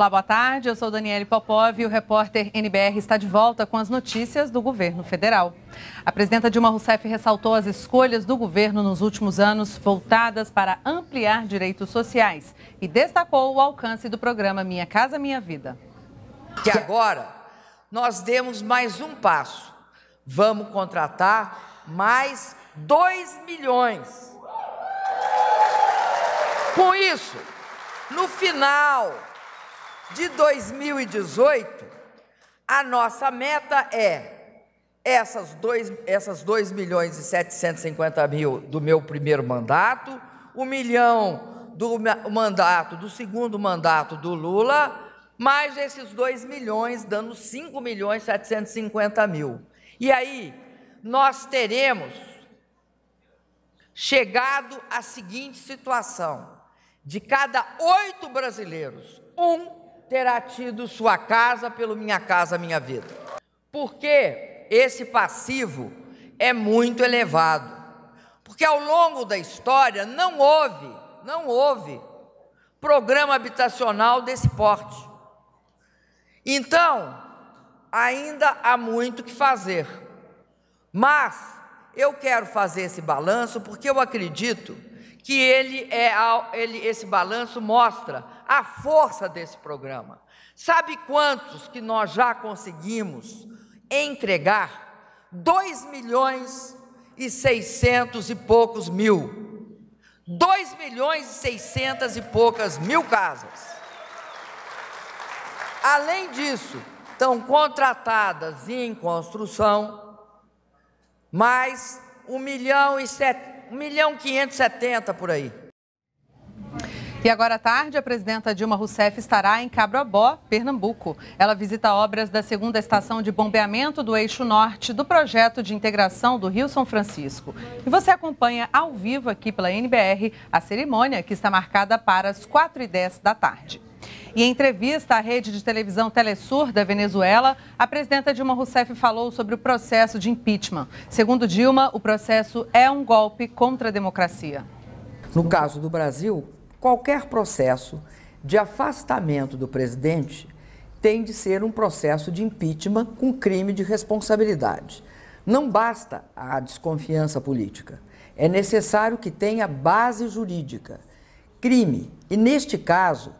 Olá, boa tarde. Eu sou Daniele Popov e o repórter NBR está de volta com as notícias do governo federal. A presidenta Dilma Rousseff ressaltou as escolhas do governo nos últimos anos voltadas para ampliar direitos sociais e destacou o alcance do programa Minha Casa Minha Vida. Que agora nós demos mais um passo. Vamos contratar mais 2 milhões. Com isso, no final de 2018, a nossa meta é essas 2 essas dois milhões e 750 mil do meu primeiro mandato, 1 milhão do mandato, do segundo mandato do Lula, mais esses 2 milhões, dando 5 milhões e 750 mil. E aí, nós teremos chegado à seguinte situação: de cada oito brasileiros, um terá tido sua casa pelo minha casa, minha vida. Porque esse passivo é muito elevado. Porque ao longo da história não houve, não houve programa habitacional desse porte. Então, ainda há muito que fazer. Mas eu quero fazer esse balanço porque eu acredito que ele é ele, esse balanço mostra a força desse programa. Sabe quantos que nós já conseguimos entregar? 2 milhões e 600 e poucos mil. 2 milhões e 600 e poucas mil casas. Além disso, estão contratadas em construção mais 1 milhão e 700. 1 milhão 570 por aí. E agora à tarde, a presidenta Dilma Rousseff estará em Cabrobó, Pernambuco. Ela visita obras da segunda estação de bombeamento do Eixo Norte do projeto de integração do Rio São Francisco. E você acompanha ao vivo aqui pela NBR a cerimônia que está marcada para as 4h10 da tarde. Em entrevista à rede de televisão Telesur da Venezuela, a presidenta Dilma Rousseff falou sobre o processo de impeachment. Segundo Dilma, o processo é um golpe contra a democracia. No caso do Brasil, qualquer processo de afastamento do presidente tem de ser um processo de impeachment com crime de responsabilidade. Não basta a desconfiança política. É necessário que tenha base jurídica, crime, e neste caso,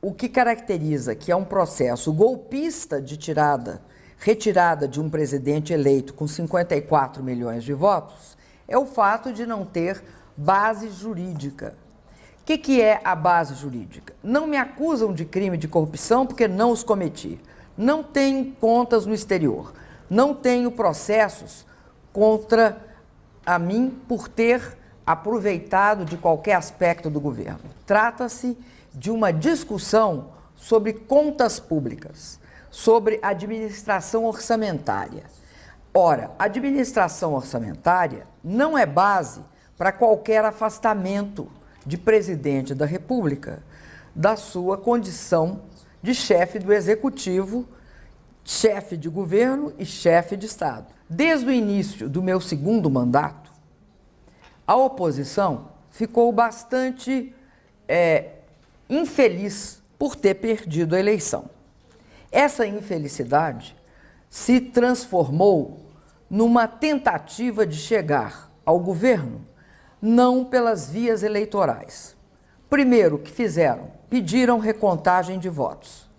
o que caracteriza que é um processo golpista de tirada, retirada de um presidente eleito com 54 milhões de votos, é o fato de não ter base jurídica. O que, que é a base jurídica? Não me acusam de crime de corrupção porque não os cometi. Não tenho contas no exterior. Não tenho processos contra a mim por ter aproveitado de qualquer aspecto do governo. Trata-se de uma discussão sobre contas públicas, sobre administração orçamentária. Ora, administração orçamentária não é base para qualquer afastamento de presidente da República da sua condição de chefe do executivo, chefe de governo e chefe de Estado. Desde o início do meu segundo mandato, a oposição ficou bastante é, infeliz por ter perdido a eleição. Essa infelicidade se transformou numa tentativa de chegar ao governo não pelas vias eleitorais. Primeiro, que fizeram? Pediram recontagem de votos.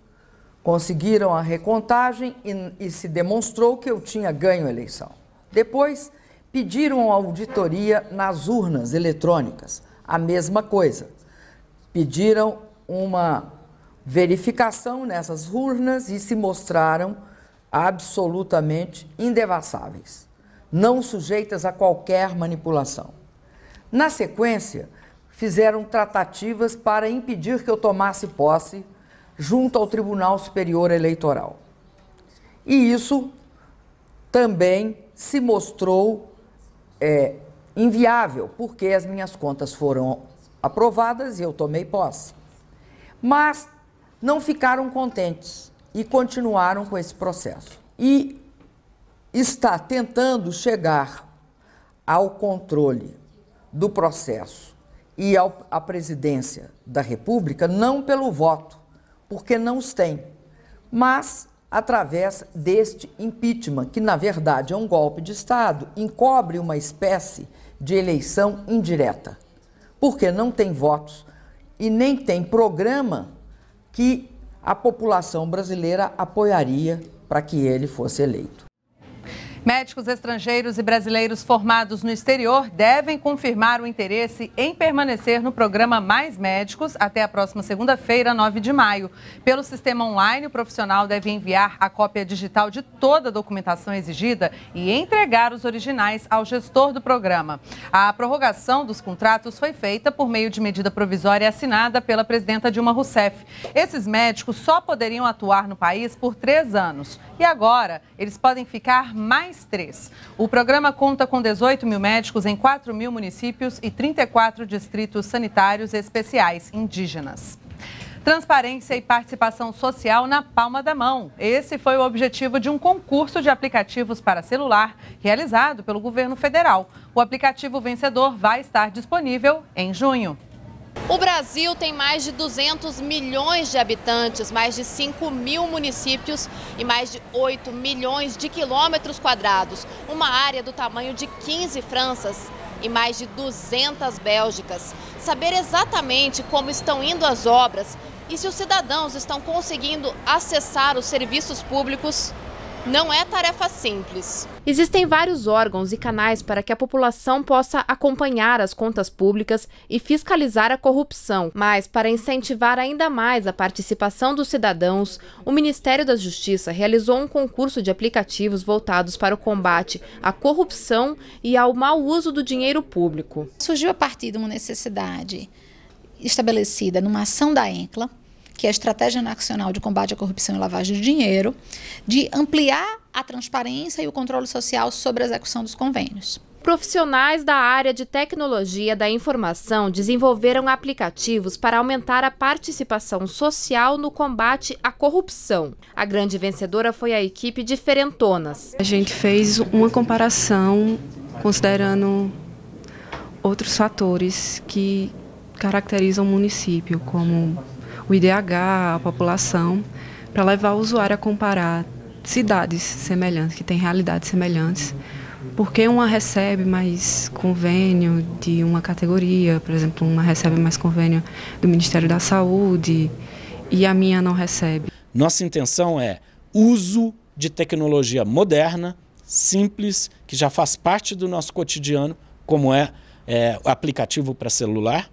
Conseguiram a recontagem e, e se demonstrou que eu tinha ganho a eleição. Depois, pediram auditoria nas urnas eletrônicas, a mesma coisa. Pediram uma verificação nessas urnas e se mostraram absolutamente indevassáveis, não sujeitas a qualquer manipulação. Na sequência, fizeram tratativas para impedir que eu tomasse posse junto ao Tribunal Superior Eleitoral. E isso também se mostrou é, inviável, porque as minhas contas foram aprovadas e eu tomei posse. Mas não ficaram contentes e continuaram com esse processo. E está tentando chegar ao controle do processo e ao, à presidência da República, não pelo voto, porque não os tem, mas através deste impeachment, que na verdade é um golpe de Estado, encobre uma espécie de eleição indireta, porque não tem votos e nem tem programa que a população brasileira apoiaria para que ele fosse eleito. Médicos estrangeiros e brasileiros formados no exterior devem confirmar o interesse em permanecer no programa Mais Médicos até a próxima segunda-feira, 9 de maio. Pelo sistema online, o profissional deve enviar a cópia digital de toda a documentação exigida e entregar os originais ao gestor do programa. A prorrogação dos contratos foi feita por meio de medida provisória assinada pela presidenta Dilma Rousseff. Esses médicos só poderiam atuar no país por três anos e agora eles podem ficar mais mais três. O programa conta com 18 mil médicos em 4 mil municípios e 34 distritos sanitários especiais indígenas. Transparência e participação social na palma da mão. Esse foi o objetivo de um concurso de aplicativos para celular realizado pelo governo federal. O aplicativo vencedor vai estar disponível em junho. O Brasil tem mais de 200 milhões de habitantes, mais de 5 mil municípios e mais de 8 milhões de quilômetros quadrados. Uma área do tamanho de 15 Franças e mais de 200 Bélgicas. Saber exatamente como estão indo as obras e se os cidadãos estão conseguindo acessar os serviços públicos não é tarefa simples. Existem vários órgãos e canais para que a população possa acompanhar as contas públicas e fiscalizar a corrupção, mas para incentivar ainda mais a participação dos cidadãos, o Ministério da Justiça realizou um concurso de aplicativos voltados para o combate à corrupção e ao mau uso do dinheiro público. Surgiu a partir de uma necessidade estabelecida numa ação da ENCLA, que é a Estratégia Nacional de Combate à Corrupção e Lavagem de Dinheiro, de ampliar a transparência e o controle social sobre a execução dos convênios. Profissionais da área de tecnologia da informação desenvolveram aplicativos para aumentar a participação social no combate à corrupção. A grande vencedora foi a equipe de Ferentonas. A gente fez uma comparação considerando outros fatores que caracterizam o município, como o IDH, a população, para levar o usuário a comparar cidades semelhantes, que têm realidades semelhantes, porque uma recebe mais convênio de uma categoria, por exemplo, uma recebe mais convênio do Ministério da Saúde e a minha não recebe. Nossa intenção é uso de tecnologia moderna, simples, que já faz parte do nosso cotidiano, como é, é o aplicativo para celular,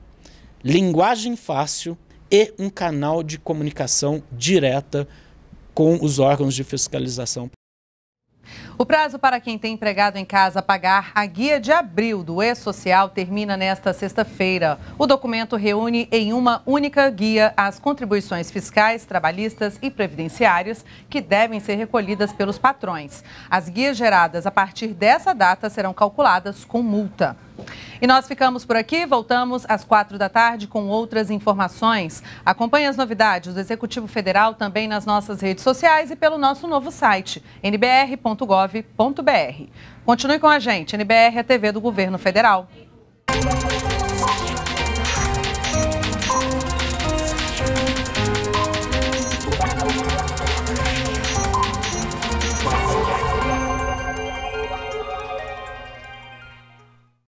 linguagem fácil e um canal de comunicação direta com os órgãos de fiscalização. O prazo para quem tem empregado em casa pagar a guia de abril do E-Social termina nesta sexta-feira. O documento reúne em uma única guia as contribuições fiscais, trabalhistas e previdenciárias que devem ser recolhidas pelos patrões. As guias geradas a partir dessa data serão calculadas com multa. E nós ficamos por aqui, voltamos às quatro da tarde com outras informações. Acompanhe as novidades do Executivo Federal também nas nossas redes sociais e pelo nosso novo site, nbr.gov.br. Continue com a gente, NBR, é a TV do Governo Federal.